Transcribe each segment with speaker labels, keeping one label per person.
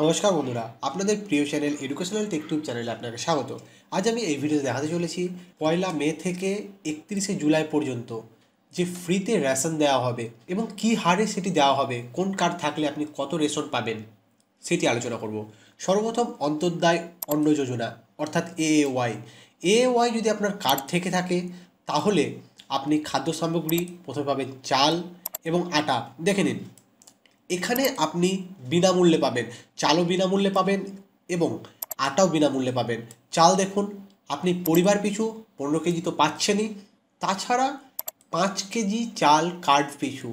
Speaker 1: নমস্কার বন্ধুরা আপনাদের প্রিয় চ্যানেল এডুকেশনাল টেকটিউব চ্যানেলে আপনাকে স্বাগত আজ আমি এই ভিডিও দেখাতে চলেছি পয়লা মে থেকে একত্রিশে জুলাই পর্যন্ত যে ফ্রিতে রেশন দেওয়া হবে এবং কি হারে সেটি দেওয়া হবে কোন কার্ড থাকলে আপনি কত রেশন পাবেন সেটি আলোচনা করব সর্বপ্রথম অন্তর্দায় অন্ন যোজনা অর্থাৎ এ ওয়াই এ ওয়াই যদি আপনার কার্ড থেকে থাকে তাহলে আপনি খাদ্য সামগ্রী প্রথমে পাবেন চাল এবং আটা দেখে নিন এখানে আপনি বিনামূল্যে পাবেন চালও বিনামূল্যে পাবেন এবং আটাও বিনামূল্যে পাবেন চাল দেখুন আপনি পরিবার পিছু পনেরো কেজি তো পাচ্ছেনই তাছাড়া পাঁচ কেজি চাল কার্ড পিছু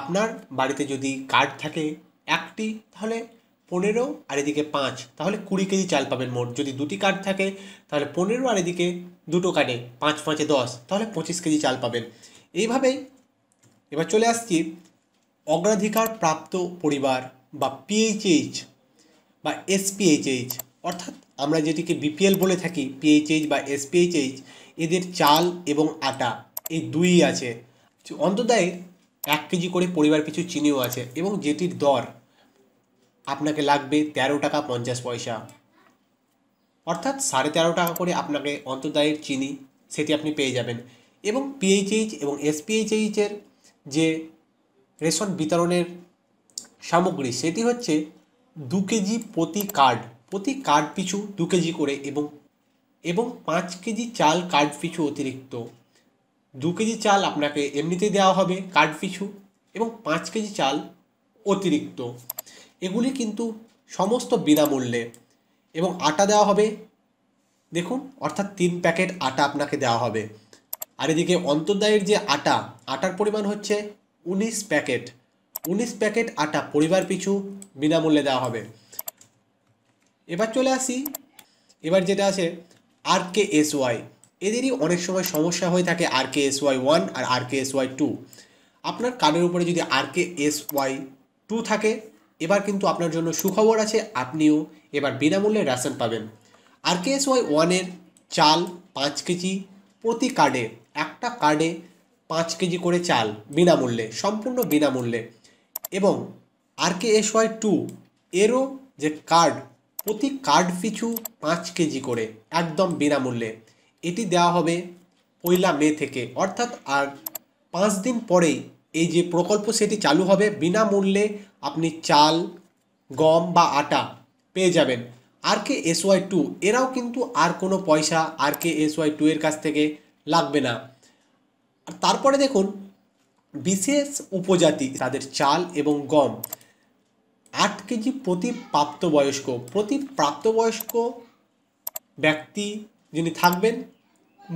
Speaker 1: আপনার বাড়িতে যদি কার্ড থাকে একটি তাহলে পনেরো আর এদিকে পাঁচ তাহলে কুড়ি কেজি চাল পাবেন মোট যদি দুটি কার্ড থাকে তাহলে পনেরো আর এদিকে দুটো কার্ডে পাঁচ পাঁচে দশ তাহলে পঁচিশ কেজি চাল পাবেন এইভাবেই এবার চলে আসছি অগ্রাধিকার প্রাপ্ত পরিবার বা পিএইচএইচ বা এসপিএইচএইচ অর্থাৎ আমরা যেটিকে বিপিএল বলে থাকি পিএইচএইচ বা এসপিএইচএইচ এদের চাল এবং আটা এই দুই আছে অন্তদায় এক কেজি করে পরিবার কিছু চিনিও আছে এবং যেটির দর আপনাকে লাগবে তেরো টাকা পঞ্চাশ পয়সা অর্থাৎ সাড়ে তেরো টাকা করে আপনাকে অন্তদায়ের চিনি সেটি আপনি পেয়ে যাবেন এবং পিএইচএইচ এবং এসপিএইচএইচের যে রেশন বিতরণের সামগ্রী সেটি হচ্ছে দু কেজি প্রতি কার্ড প্রতি কার্ড পিছু দু কেজি করে এবং এবং পাঁচ কেজি চাল কার্ড পিছু অতিরিক্ত দু কেজি চাল আপনাকে এমনিতেই দেওয়া হবে কার্ড পিছু এবং পাঁচ কেজি চাল অতিরিক্ত এগুলি কিন্তু সমস্ত বিনামূল্যে এবং আটা দেওয়া হবে দেখুন অর্থাৎ তিন প্যাকেট আটা আপনাকে দেওয়া হবে আর এদিকে অন্তর্দায়ের যে আটা আটার পরিমাণ হচ্ছে উনিশ প্যাকেট উনিশ প্যাকেট আটা পরিবার পিছু বিনামূল্যে দেওয়া হবে এবার চলে আসি এবার যেটা আছে আর কে এস ওয়াই এদেরই অনেক সময় সমস্যা হয়ে থাকে R K S Y one আর R K S Y two আপনার কার্ডের উপরে যদি R K S Y two থাকে এবার কিন্তু আপনার জন্য সুখবর আছে আপনিও এবার বিনামূল্যে রেশন পাবেন আর কে এস ওয়াই ওয়ানের চাল পাঁচ কেজি প্রতি কার্ডে একটা কার্ডে পাঁচ কেজি করে চাল বিনামূল্যে সম্পূর্ণ বিনামূল্যে এবং R K S Y two এরও যে কার্ড প্রতি কার্ড পিছু পাঁচ কেজি করে একদম বিনামূল্যে এটি দেওয়া হবে পয়লা মে থেকে অর্থাৎ আর পাঁচ দিন পরেই এই যে প্রকল্প সেটি চালু হবে বিনামূল্যে আপনি চাল গম বা আটা পেয়ে যাবেন R K S Y two এরাও কিন্তু আর কোনো পয়সা R K S Y two এর কাছ থেকে লাগবে না আর তারপরে দেখুন বিশেষ উপজাতি তাদের চাল এবং গম আট কেজি প্রতি প্রাপ্তবয়স্ক প্রতি প্রাপ্তবয়স্ক ব্যক্তি যিনি থাকবেন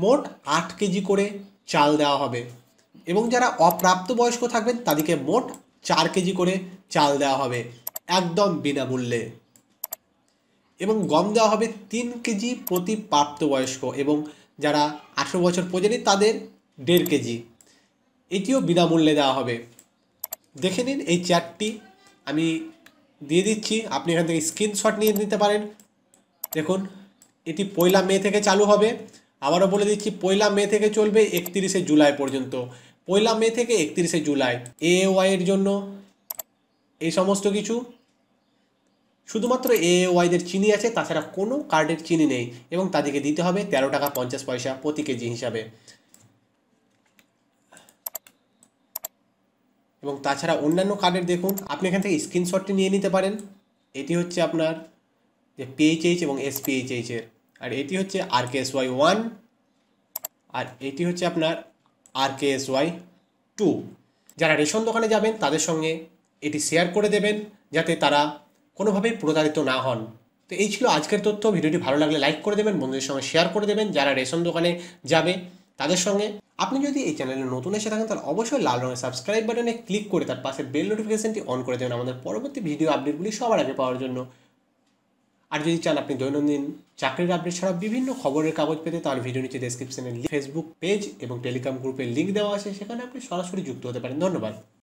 Speaker 1: মোট আট কেজি করে চাল দেওয়া হবে এবং যারা অপ্রাপ্তবয়স্ক থাকবেন তাদেরকে মোট চার কেজি করে চাল দেওয়া হবে একদম বিনামূল্যে এবং গম দেওয়া হবে তিন কেজি প্রতি প্রাপ্তবয়স্ক এবং যারা আঠেরো বছর পর্যন্ত তাদের দেড় কেজি এটিও বিনামূল্যে দেওয়া হবে দেখে নিন এই চ্যাটটি আমি দিয়ে দিচ্ছি আপনি এখান থেকে স্ক্রিনশট নিয়ে নিতে পারেন দেখুন এটি পয়লা মে থেকে চালু হবে আবারও বলে দিচ্ছি পয়লা মে থেকে চলবে একত্রিশে জুলাই পর্যন্ত পয়লা মে থেকে একত্রিশে জুলাই এ এর জন্য এই সমস্ত কিছু শুধুমাত্র এ ওয়াইদের চিনি আছে তাছাড়া কোনো কার্ডের চিনি নেই এবং তাদেরকে দিতে হবে তেরো টাকা পঞ্চাশ পয়সা প্রতি কেজি হিসাবে এবং তাছাড়া অন্যান্য কার্ডের দেখুন আপনি এখান থেকে স্ক্রিনশটটি নিয়ে নিতে পারেন এটি হচ্ছে আপনার যে পিএইচএইচ এবং এস পিএইচএইচের আর এটি হচ্ছে R K S Y one আর এটি হচ্ছে আপনার R K S Y two যারা রেশন দোকানে যাবেন তাদের সঙ্গে এটি শেয়ার করে দেবেন যাতে তারা কোনোভাবেই প্রতারিত না হন তো এই ছিল আজকের তথ্য ভিডিওটি ভালো লাগলে লাইক করে দেবেন বন্ধুদের সঙ্গে শেয়ার করে দেবেন যারা রেশন দোকানে যাবে তাদের সঙ্গে আপনি যদি এই চ্যানেলে নতুন এসে থাকেন তাহলে অবশ্যই লাল রঙের সাবস্ক্রাইব বাটনে ক্লিক করে তার পাশে বেল নোটিফিকেশনটি অন করে দেবেন আমাদের পরবর্তী ভিডিও আপডেটগুলি সবার আগে পাওয়ার জন্য আর যদি চান আপনি দৈনন্দিন চাকরির আপডেট ছাড়া বিভিন্ন খবরের কাগজ পেতে তাহলে ভিডিও নিচে ডেসক্রিপশনে ফেসবুক পেজ এবং টেলিগ্রাম গ্রুপের লিঙ্ক দেওয়া আছে সেখানে আপনি সরাসরি যুক্ত হতে পারেন ধন্যবাদ